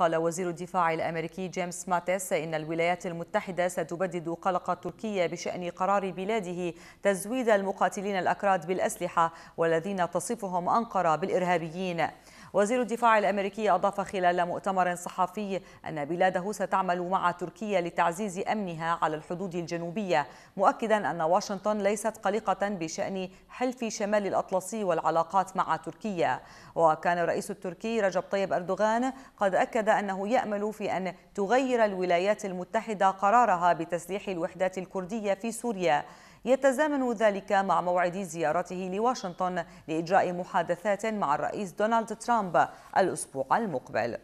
قال وزير الدفاع الأمريكي جيمس ماتيس إن الولايات المتحدة ستبدد قلق تركيا بشأن قرار بلاده تزويد المقاتلين الأكراد بالأسلحة والذين تصفهم أنقرة بالإرهابيين وزير الدفاع الأمريكي أضاف خلال مؤتمر صحفي أن بلاده ستعمل مع تركيا لتعزيز أمنها على الحدود الجنوبية مؤكدا أن واشنطن ليست قلقة بشأن حلف شمال الأطلسي والعلاقات مع تركيا وكان الرئيس التركي رجب طيب أردوغان قد أكد أنه يأمل في أن تغير الولايات المتحدة قرارها بتسليح الوحدات الكردية في سوريا يتزامن ذلك مع موعد زيارته لواشنطن لإجراء محادثات مع الرئيس دونالد ترامب ترامب الأسبوع المقبل